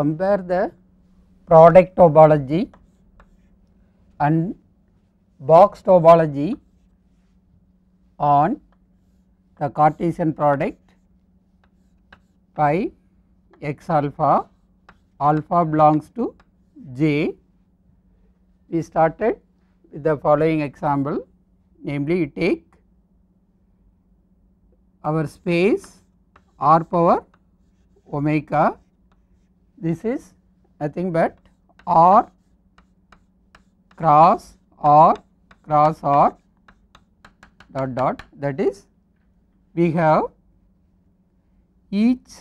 compare the product topology and box topology on the Cartesian product pi x alpha alpha belongs to j. We started with the following example namely you take our space r power omega this is nothing but R cross R cross R dot dot that is we have each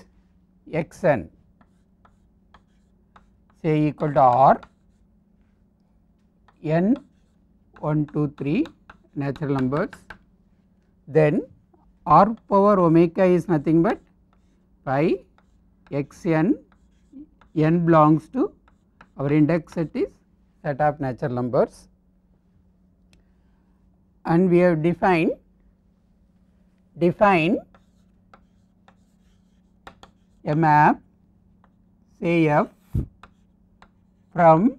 x n say equal to R n 1 2 3 natural numbers then r power omega is nothing but pi x n n belongs to our index set is set of natural numbers and we have defined define a map say f from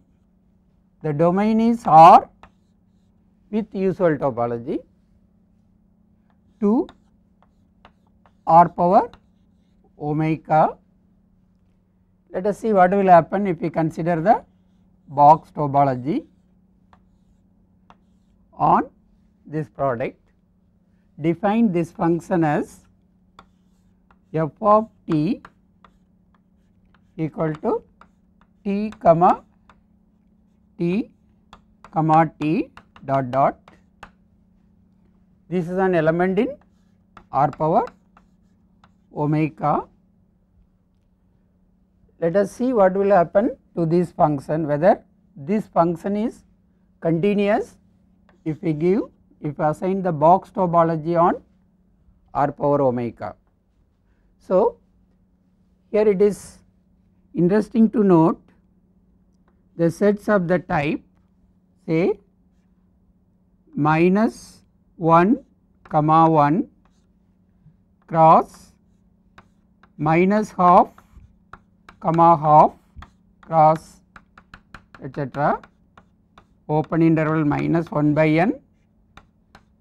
the domain is R with usual topology to R power omega let us see what will happen if we consider the box topology on this product. Define this function as f of t equal to t comma t comma t dot dot. This is an element in r power omega let us see what will happen to this function whether this function is continuous if we give if we assign the box topology on r power omega. So, here it is interesting to note the sets of the type say minus 1 comma 1 cross minus half comma half cross etc. open interval minus 1 by n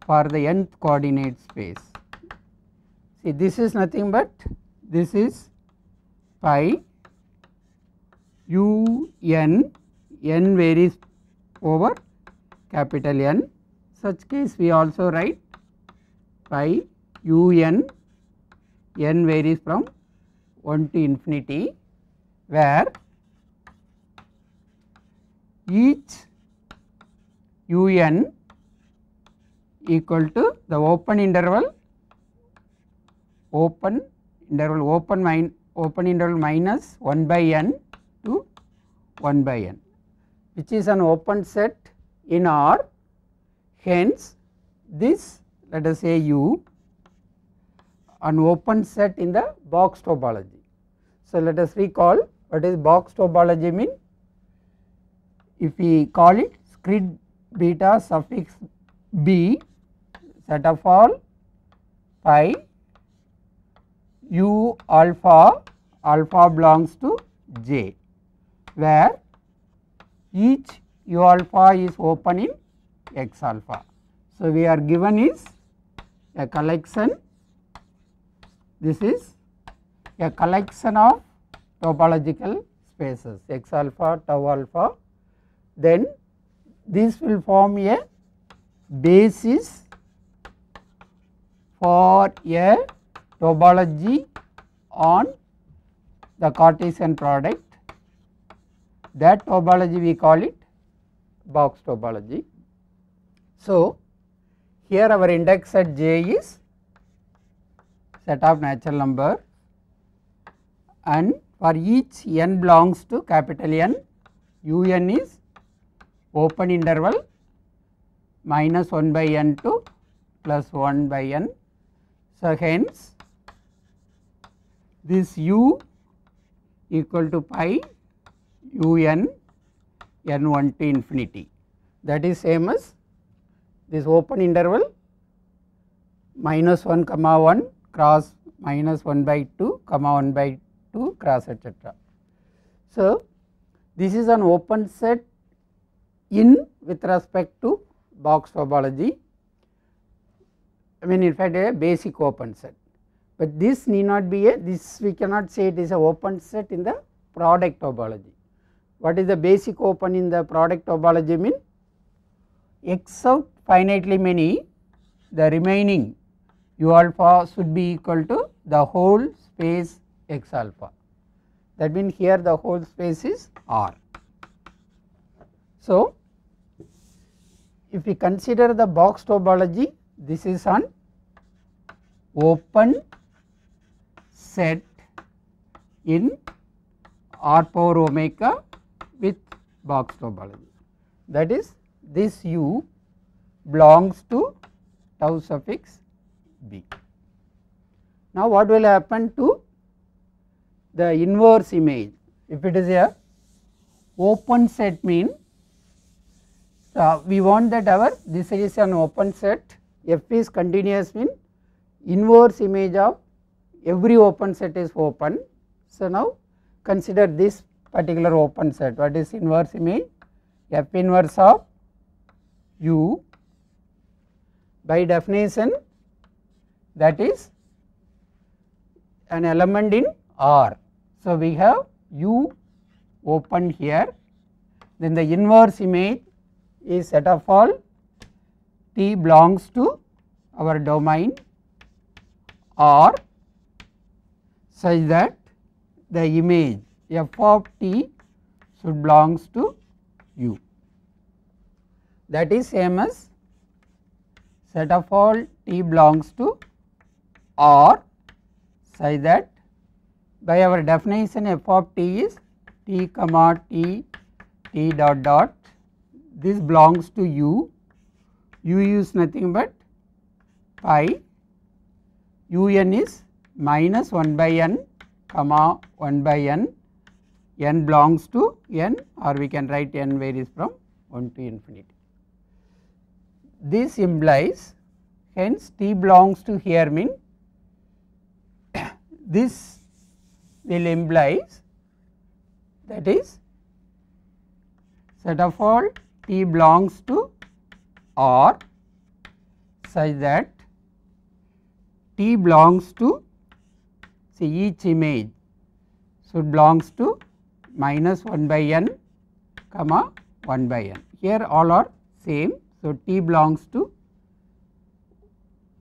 for the nth coordinate space. See this is nothing but this is pi u n n varies over capital N such case we also write pi u n n varies from 1 to infinity where each un equal to the open interval open interval open min open interval minus 1 by n to 1 by n which is an open set in R hence this let us say u an open set in the box topology. So, let us recall what is box topology mean? If we call it screen beta suffix b set of all pi u alpha alpha belongs to j where each u alpha is open in x alpha. So, we are given is a collection this is a collection of topological spaces x alpha tau alpha then this will form a basis for a topology on the Cartesian product that topology we call it box topology. So, here our index at j is set of natural number and for each n belongs to capital N, U n is open interval minus 1 by n to plus 1 by n. So, hence this u equal to pi U n n one to infinity that is same as this open interval minus 1 comma 1 cross minus 1 by 2 comma 1 by to cross etc. So, this is an open set in with respect to box topology I mean in fact a basic open set, but this need not be a this we cannot say it is an open set in the product topology. What is the basic open in the product topology mean? Except finitely many the remaining u alpha should be equal to the whole space x alpha that means here the whole space is R. So, if we consider the box topology this is an open set in R power omega with box topology that is this U belongs to tau suffix b. Now what will happen to the inverse image. If it is a open set mean uh, we want that our this is an open set f is continuous mean inverse image of every open set is open. So, now consider this particular open set what is inverse image f inverse of u by definition that is an element in R so, we have U open here then the inverse image is set of all t belongs to our domain or such that the image f of t should belongs to u that is same as set of all t belongs to r such that by our definition f of t is t comma t t dot dot this belongs to u u is nothing but pi u n is minus 1 by n comma 1 by n n belongs to n or we can write n varies from 1 to infinity. This implies hence t belongs to here mean this will implies that is set of all t belongs to R such that t belongs to see each image should belongs to minus 1 by n comma 1 by n here all are same so t belongs to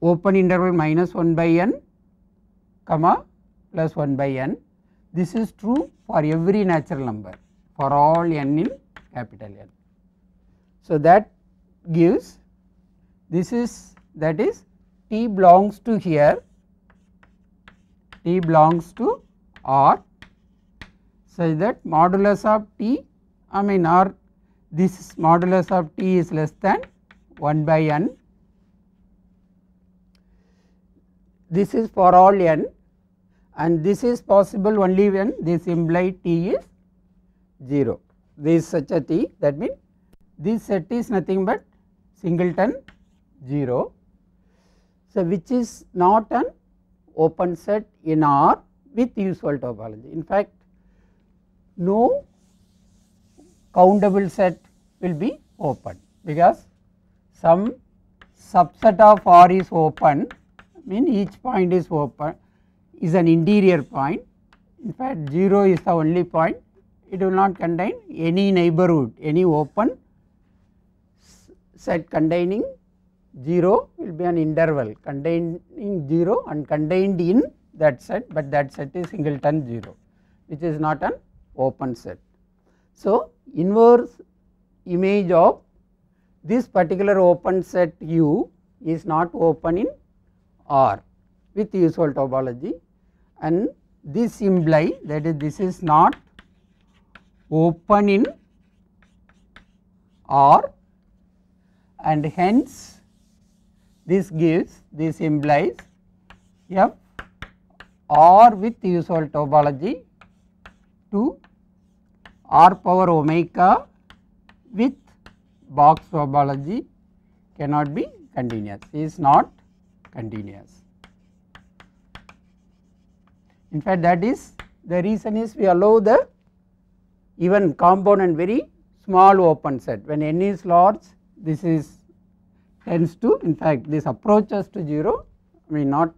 open interval minus 1 by n comma plus 1 by n this is true for every natural number for all n in capital N. So, that gives this is that is t belongs to here t belongs to R such that modulus of t I mean R this modulus of t is less than 1 by n. This is for all n and this is possible only when this implied T is 0. This such a T that means this set is nothing but singleton 0. So, which is not an open set in R with usual topology. In fact, no countable set will be open because some subset of R is open mean each point is open is an interior point in fact 0 is the only point it will not contain any neighborhood any open set containing 0 will be an interval containing 0 and contained in that set but that set is singleton 0 which is not an open set. So, inverse image of this particular open set U is not open in R with usual topology and this imply that is this is not open in R and hence this gives this implies F R with usual topology to R power omega with box topology cannot be continuous is not continuous. In fact, that is the reason is we allow the even compound and very small open set. When n is large, this is tends to in fact this approaches to 0, I mean not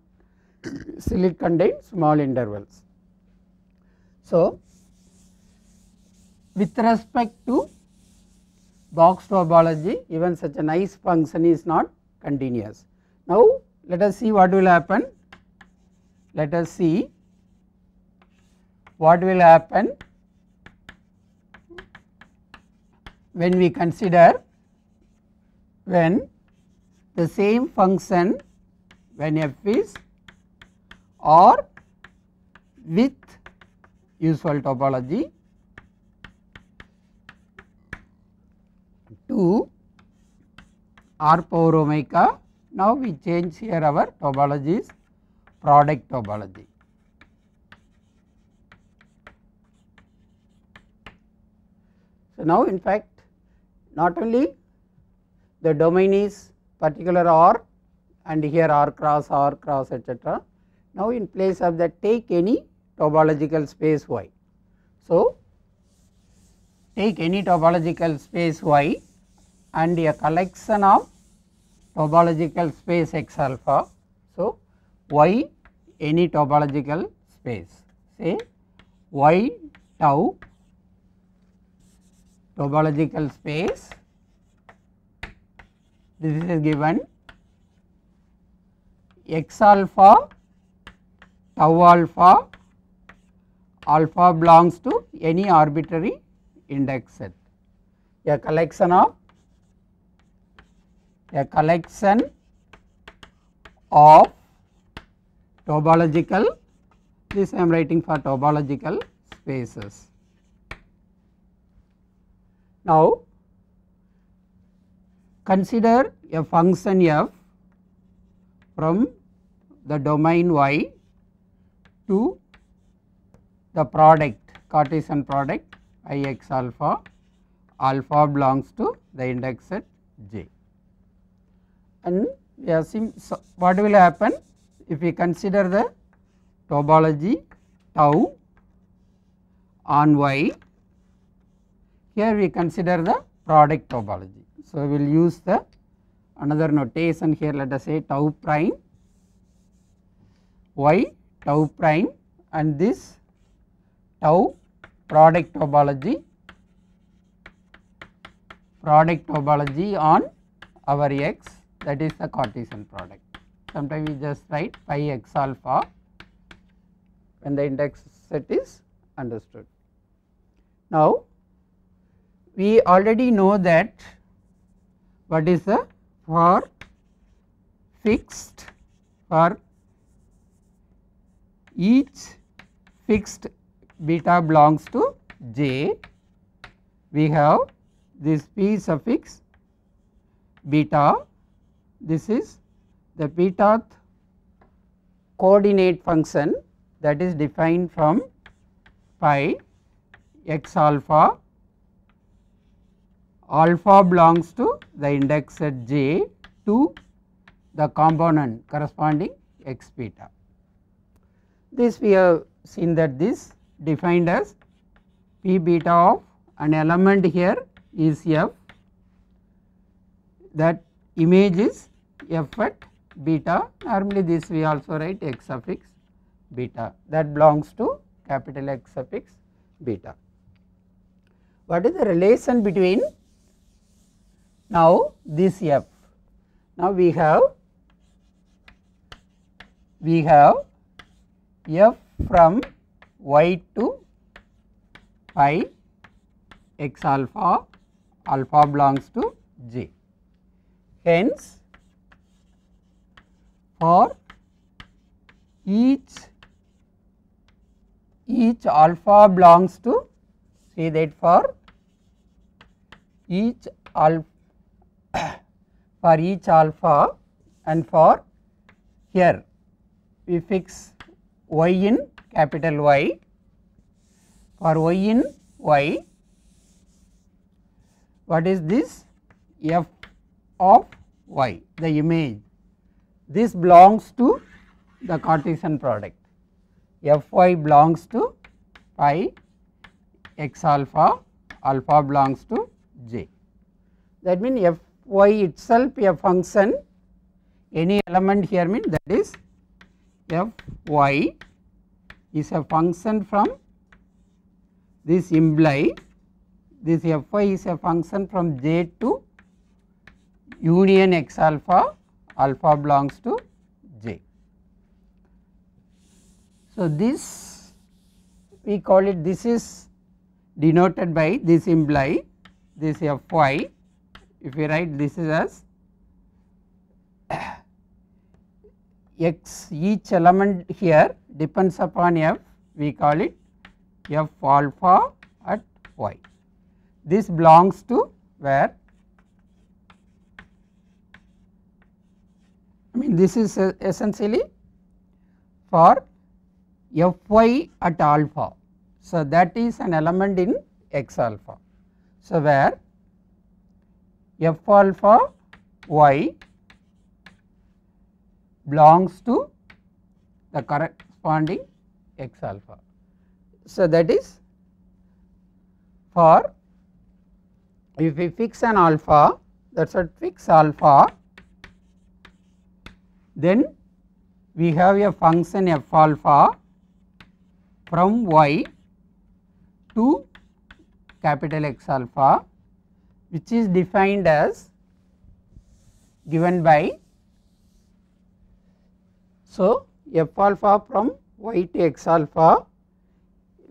still contain small intervals. So, with respect to box topology even such a nice function is not continuous. Now, let us see what will happen. Let us see what will happen when we consider when the same function when f is or with useful topology to r power omega. Now we change here our topologies product topology. So, now in fact not only the domain is particular R and here R cross R cross etc. Now, in place of that take any topological space Y. So, take any topological space Y and a collection of topological space X alpha. So, Y any topological space say Y tau topological space this is given x alpha tau alpha alpha belongs to any arbitrary index set a collection of a collection of topological this I am writing for topological spaces now, consider a function f from the domain y to the product Cartesian product i x alpha alpha belongs to the index at j and assume so what will happen if we consider the topology tau on y here we consider the product topology. So, we will use the another notation here let us say tau prime y tau prime and this tau product topology product topology on our x that is the Cartesian product. Sometimes we just write pi x alpha when the index set is understood. Now, we already know that what is the for fixed for each fixed beta belongs to j we have this p suffix beta this is the beta coordinate function that is defined from pi x alpha alpha belongs to the index set j to the component corresponding x beta. This we have seen that this defined as p beta of an element here is f that image is f at beta normally this we also write x suffix beta that belongs to capital X suffix beta. What is the relation between now this f, now we have we have f from y to pi x alpha alpha belongs to j. Hence, for each each alpha belongs to say that for each alpha for each alpha and for here we fix y in capital Y for y in y what is this f of y the image this belongs to the Cartesian product f y belongs to pi x alpha alpha belongs to j that means f y itself a function any element here mean that is f y is a function from this imply this f y is a function from j to union x alpha alpha belongs to j. So, this we call it this is denoted by this imply this f y if we write this is as x each element here depends upon f we call it f alpha at y. This belongs to where I mean this is essentially for f y at alpha. So, that is an element in x alpha. So, where f alpha y belongs to the corresponding x alpha. So, that is for if we fix an alpha that is a fix alpha then we have a function f alpha from y to capital X alpha which is defined as given by so f alpha from y to x alpha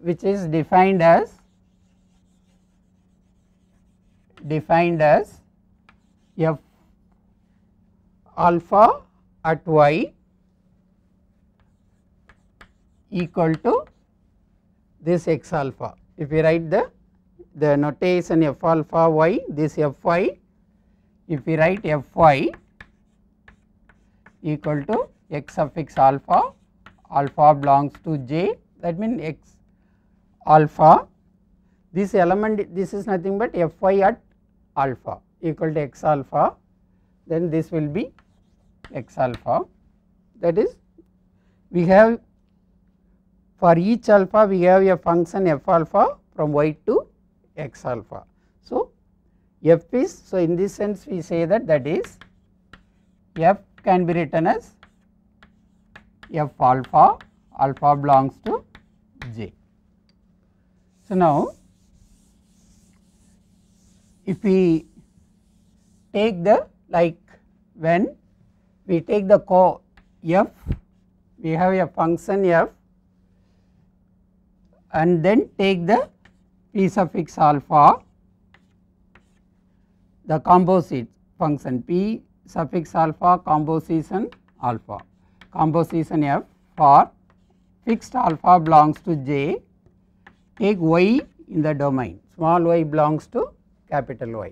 which is defined as defined as f alpha at y equal to this x alpha if we write the the notation f alpha y this f y if we write f y equal to x x alpha alpha belongs to j that means x alpha this element this is nothing but f y at alpha equal to x alpha then this will be x alpha that is we have for each alpha we have a function f alpha from y to x alpha. So, f is so in this sense we say that that is f can be written as f alpha alpha belongs to j. So, now if we take the like when we take the co f we have a function f and then take the p suffix alpha the composite function p suffix alpha composition alpha composition f for fixed alpha belongs to j take y in the domain small y belongs to capital Y.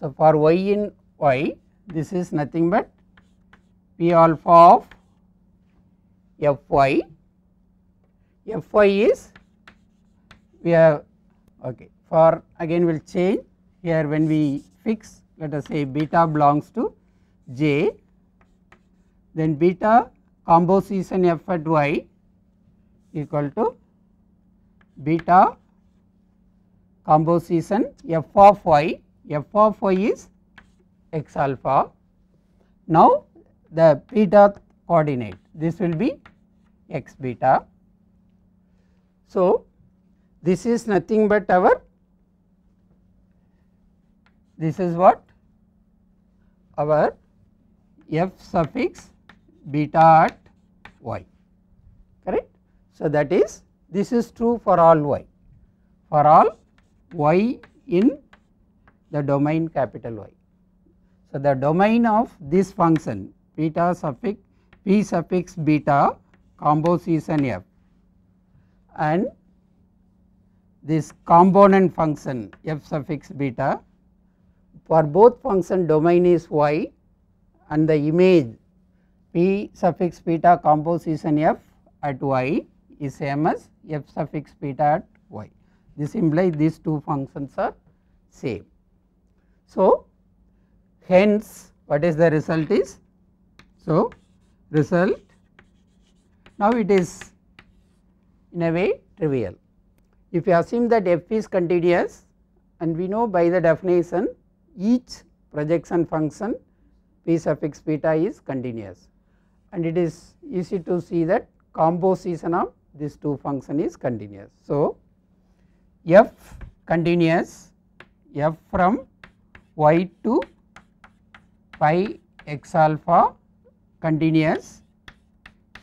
So, for y in y this is nothing but p alpha of f y f y is we have okay for again we will change here when we fix let us say beta belongs to j then beta composition f at y equal to beta composition f of y f of y is x alpha. Now the beta coordinate this will be x beta. So this is nothing but our this is what our f suffix beta at y correct. So, that is this is true for all y for all y in the domain capital Y. So, the domain of this function beta suffix p suffix beta combo season f and this component function f suffix beta for both function domain is y and the image p suffix beta composition f at y is same as f suffix beta at y. This implies these two functions are same. So, hence what is the result is? So, result now it is in a way trivial if you assume that f is continuous and we know by the definition each projection function p suffix beta is continuous and it is easy to see that composition of these two function is continuous. So, f continuous f from y to pi x alpha continuous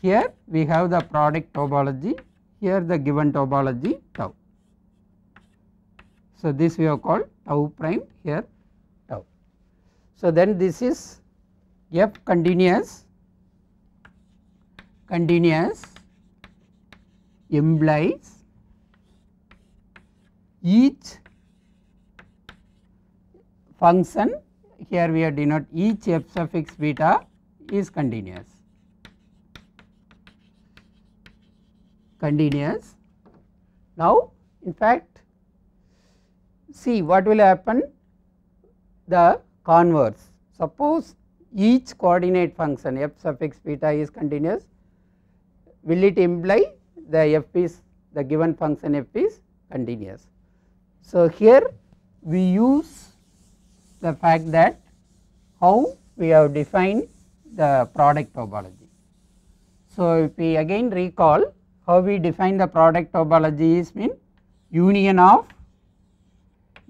here we have the product topology here the given topology tau. So, this we have called tau prime here tau. So, then this is f continuous continuous implies each function here we are denote each f suffix beta is continuous continuous now in fact see what will happen the converse. Suppose each coordinate function f suffix beta is continuous, will it imply the f is the given function f is continuous. So, here we use the fact that how we have defined the product topology. So, if we again recall how we define the product topology is mean union of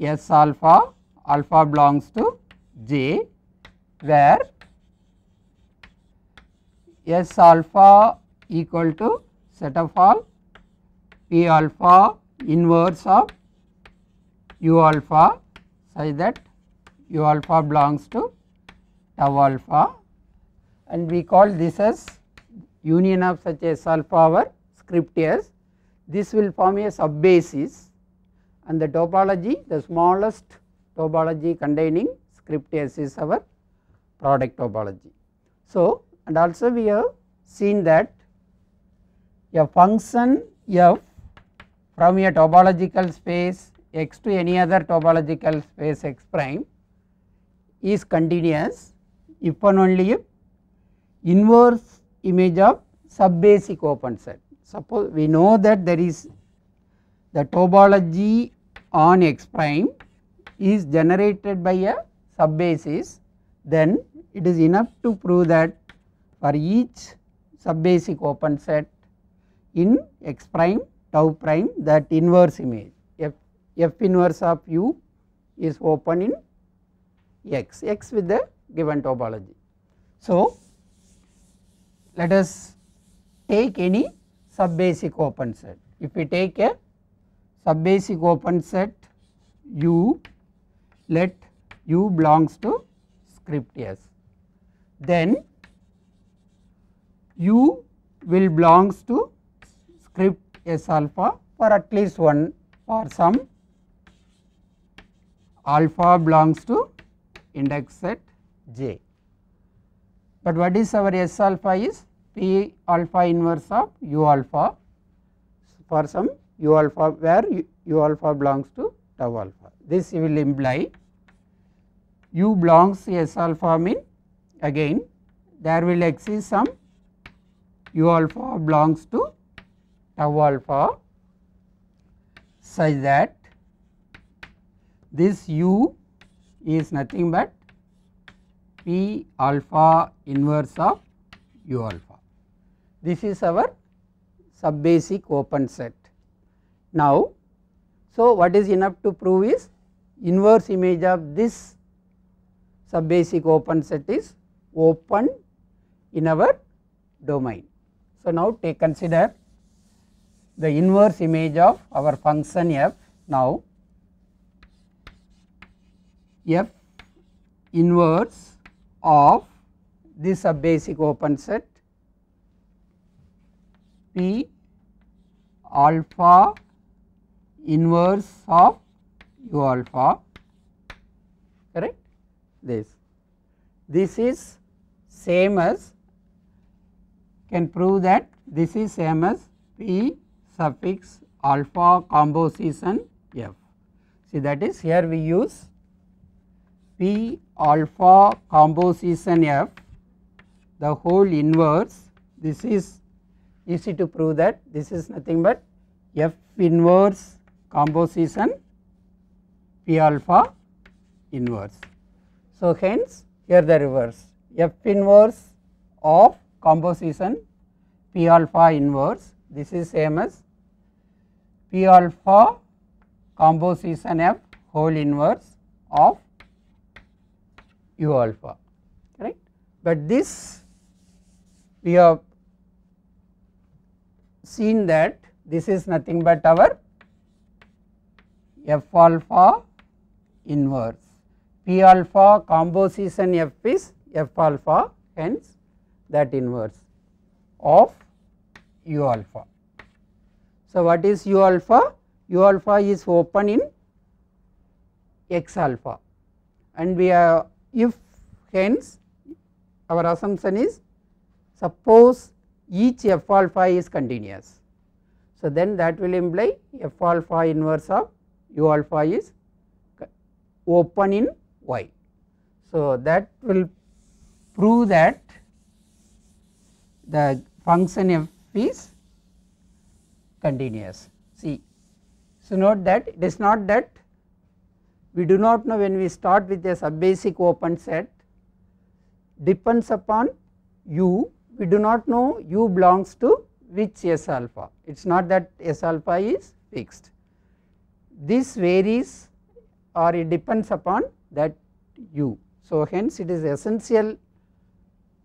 S alpha, alpha belongs to J where S alpha equal to set of all P alpha inverse of U alpha such that U alpha belongs to tau alpha and we call this as union of such S alpha power script S. This will form a sub basis and the topology the smallest topology containing script S is our product topology. So, and also we have seen that a function f from a topological space x to any other topological space x prime is continuous if and only if inverse image of subbasic open set. Suppose we know that there is the topology on X prime is generated by a subbasis then it is enough to prove that for each subbasic open set in X prime tau prime that inverse image F, F inverse of U is open in X, X with the given topology. So, let us take any subbasic open set. If we take a subbasic open set U let U belongs to script S. Then U will belongs to script S alpha for at least one for some alpha belongs to index set J. But what is our S alpha is P alpha inverse of U alpha for some u alpha where u, u alpha belongs to tau alpha. This will imply u belongs to s alpha mean again there will exist some u alpha belongs to tau alpha such that this u is nothing but p alpha inverse of u alpha. This is our sub basic open set now. So, what is enough to prove is inverse image of this sub basic open set is open in our domain. So, now take consider the inverse image of our function f now f inverse of this sub basic open set p alpha inverse of u alpha correct this. This is same as can prove that this is same as P suffix alpha composition F. See that is here we use P alpha composition F the whole inverse this is easy to prove that this is nothing but F inverse composition P alpha inverse. So, hence here the reverse F inverse of composition P alpha inverse this is same as P alpha composition F whole inverse of U alpha right? But this we have seen that this is nothing but our f alpha inverse. P alpha composition f is f alpha hence that inverse of u alpha. So, what is u alpha? u alpha is open in x alpha and we have if hence our assumption is suppose each f alpha is continuous. So, then that will imply f alpha inverse of u alpha is open in y. So, that will prove that the function f is continuous see. So, note that it is not that we do not know when we start with a subbasic open set depends upon u we do not know u belongs to which s alpha it is not that s alpha is fixed this varies or it depends upon that u. So, hence it is essential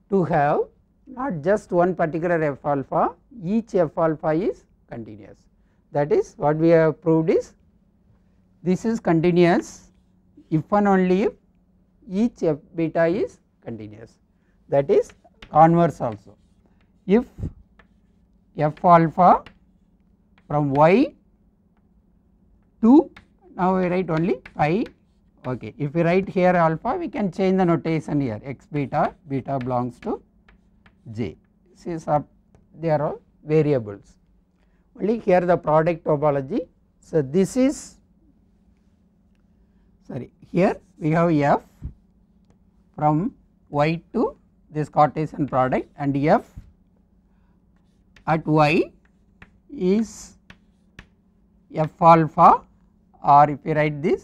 to have not just one particular f alpha each f alpha is continuous that is what we have proved is this is continuous if and only if each f beta is continuous that is converse also if f alpha from y 2 now we write only pi okay if we write here alpha we can change the notation here x beta beta belongs to j see sub they are all variables only here the product topology so this is sorry here we have f from y to this Cartesian product and f at y is f alpha or if you write this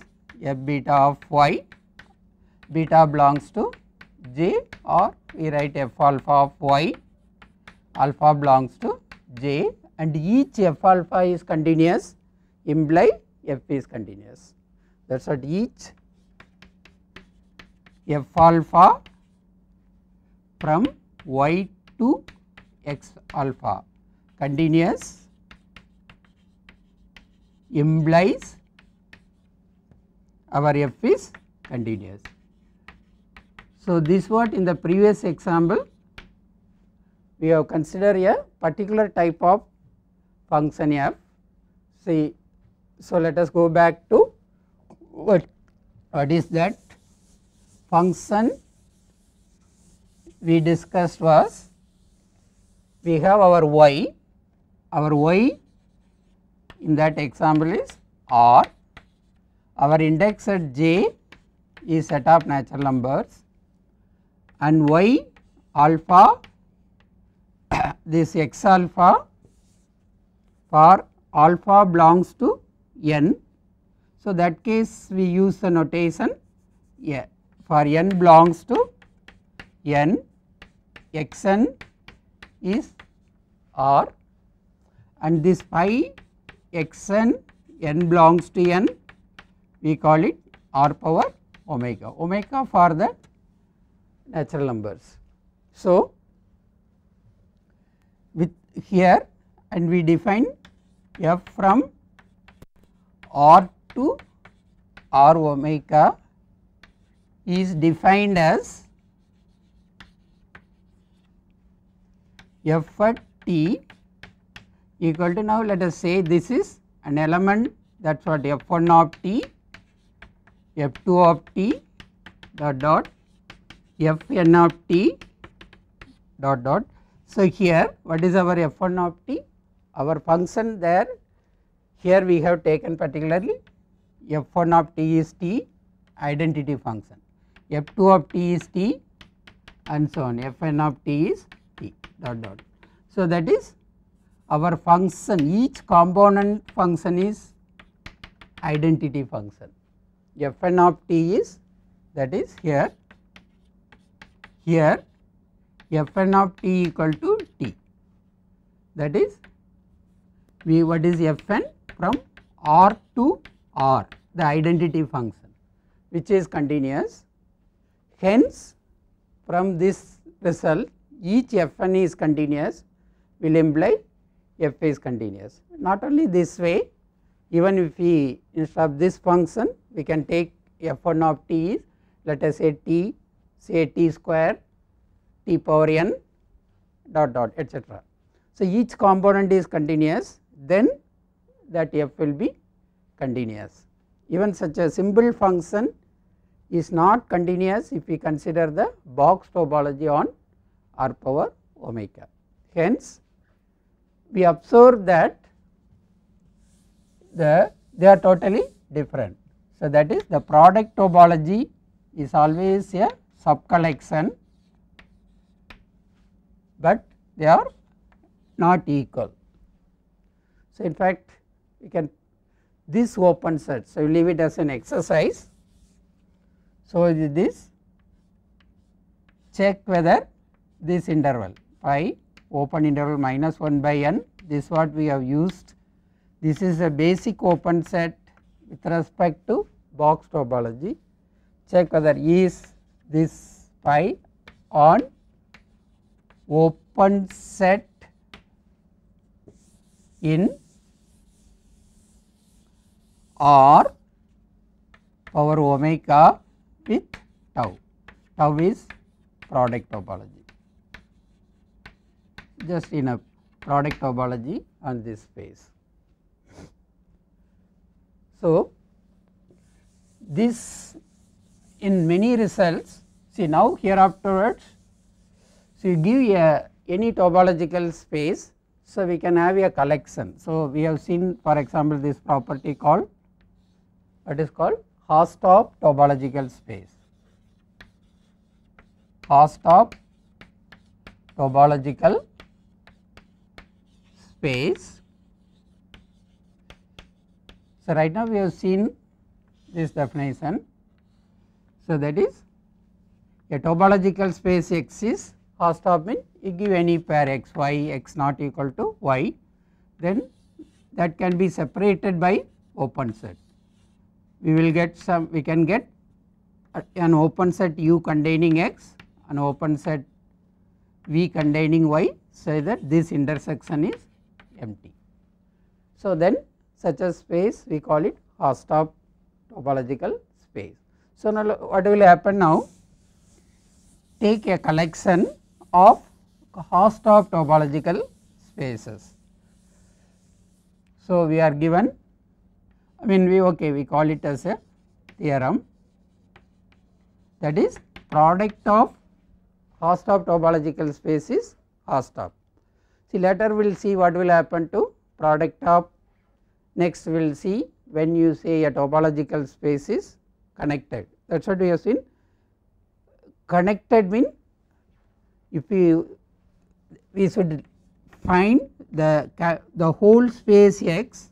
f beta of y beta belongs to j or we write f alpha of y alpha belongs to j and each f alpha is continuous imply f is continuous that is what each f alpha from y to x alpha continuous implies our f is continuous. So, this what in the previous example we have considered a particular type of function f see. So, let us go back to what, what is that function we discussed was we have our y our y in that example is r our index at j is set of natural numbers and y alpha this x alpha for alpha belongs to n. So, that case we use the notation yeah, for n belongs to n x n is r and this pi x n n belongs to n we call it r power omega, omega for the natural numbers. So, with here and we define f from r to r omega is defined as f at t equal to now let us say this is an element that is what f1 of t f2 of t dot dot fn of t dot dot. So, here what is our f1 of t? Our function there here we have taken particularly f1 of t is t identity function, f2 of t is t and so on fn of t is t dot dot. So, that is our function each component function is identity function f n of t is that is here here f n of t equal to t that is we what is f n from r to r the identity function which is continuous. Hence from this result each f n is continuous will imply f is continuous. Not only this way even if we instead of this function we can take f1 of t is let us say t say t square t power n dot dot etc. So, each component is continuous then that f will be continuous even such a simple function is not continuous if we consider the box topology on r power omega. Hence, we observe that the they are totally different. So that is the product topology is always a subcollection but they are not equal. So in fact we can this open set so leave it as an exercise. So this check whether this interval phi open interval minus 1 by n this what we have used this is a basic open set with respect to box topology. Check whether is this pi on open set in R power omega with tau. Tau is product topology. Just in a product topology on this space. So, this in many results see now here afterwards so you give a any topological space so we can have a collection. So, we have seen for example this property called what is called Hausdorff topological space Hausdorff topological space so, right now we have seen this definition. So, that is a topological space X is of mean you give any pair X, Y, X not equal to Y then that can be separated by open set. We will get some we can get an open set U containing X an open set V containing Y so that this intersection is empty. So, then such a space we call it Hausdorff topological space. So, now what will happen now? Take a collection of Hausdorff topological spaces. So, we are given I mean we okay we call it as a theorem that is product of Hausdorff topological space is Hausdorff. See later we will see what will happen to product of Next we will see when you say a topological space is connected that is what we have seen connected mean if we we should find the the whole space x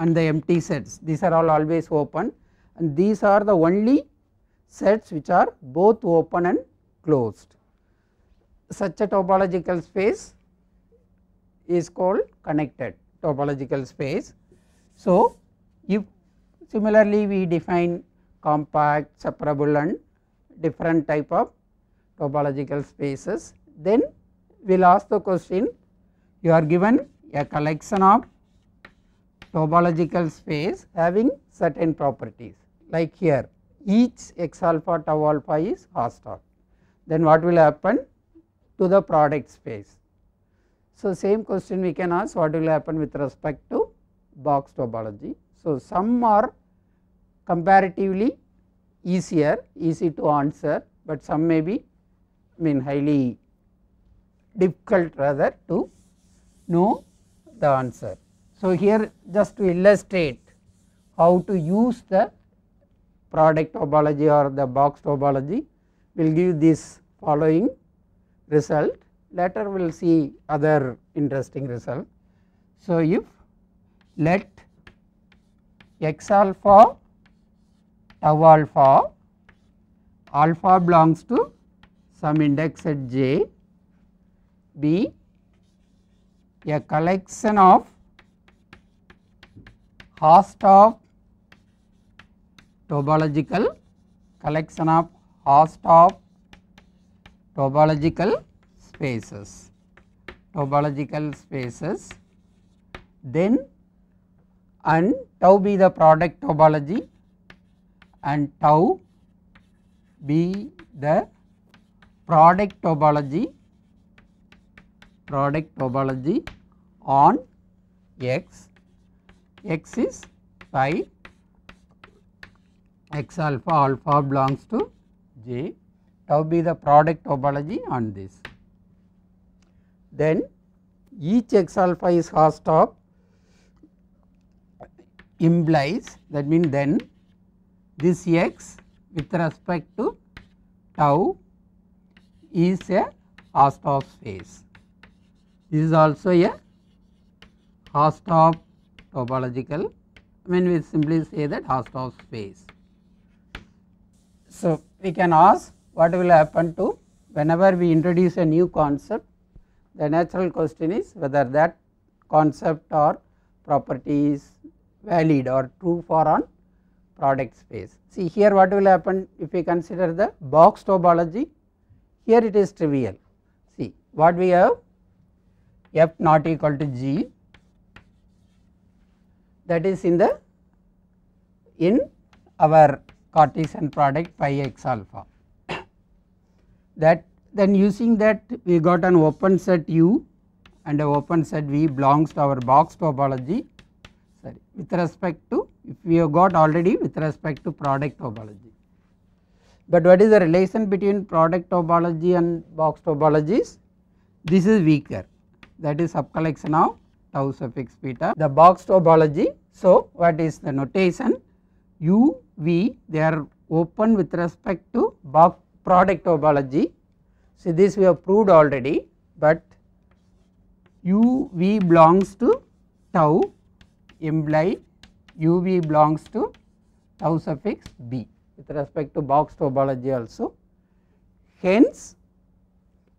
and the empty sets these are all always open and these are the only sets which are both open and closed. Such a topological space is called connected topological space so, if similarly we define compact, separable and different type of topological spaces then we will ask the question you are given a collection of topological space having certain properties like here each x alpha tau alpha is hostile then what will happen to the product space. So, same question we can ask what will happen with respect to box topology. So, some are comparatively easier easy to answer, but some may be I mean highly difficult rather to know the answer. So, here just to illustrate how to use the product topology or the box topology we will give this following result later we will see other interesting result. So, if let x alpha tau alpha alpha belongs to some index at j be a collection of host of topological collection of host of topological spaces topological spaces then and tau be the product topology and tau be the product topology product topology on x x is phi x alpha alpha belongs to j tau be the product topology on this then each x alpha is host of implies that means then this x with respect to tau is a Hausdorff space. This is also a Hausdorff topological I mean we simply say that Hausdorff space. So, we can ask what will happen to whenever we introduce a new concept the natural question is whether that concept or property is valid or true for on product space. See here what will happen if we consider the box topology here it is trivial see what we have f not equal to g that is in the in our Cartesian product pi x alpha that then using that we got an open set u and a open set v belongs to our box topology with respect to if we have got already with respect to product topology. But what is the relation between product topology and box topologies? This is weaker that is subcollection of tau suffix beta the box topology. So what is the notation u v they are open with respect to box product topology. So this we have proved already but u v belongs to tau imply u b belongs to tau suffix b with respect to box topology also. Hence,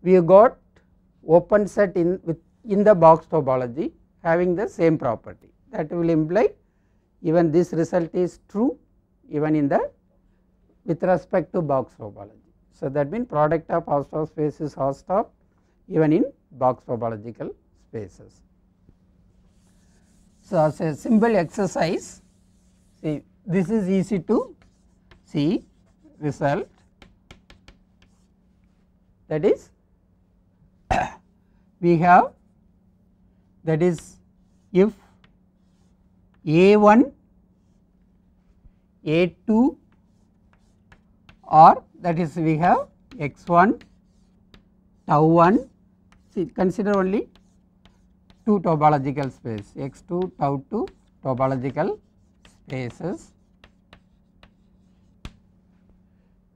we have got open set in with in the box topology having the same property that will imply even this result is true even in the with respect to box topology. So, that means product of Hausdorff spaces Hausdorff even in box topological spaces. So, as a simple exercise, see this is easy to see result that is we have that is if A1, A2 or that is we have x1 tau 1 see consider only 2 topological space x2 tau 2 topological spaces.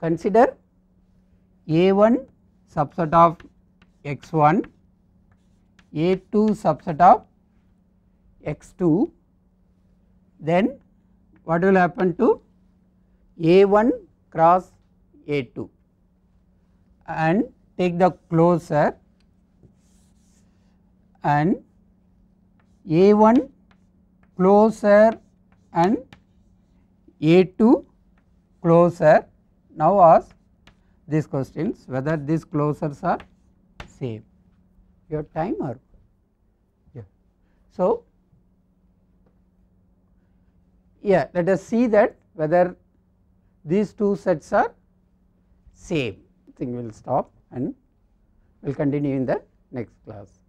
Consider a1 subset of x1, a2 subset of x2 then what will happen to a1 cross a2 and take the closure and a1 closer and A2 closer. Now ask these questions whether these closers are same your timer. or yeah. So yeah let us see that whether these two sets are same thing will stop and will continue in the next class.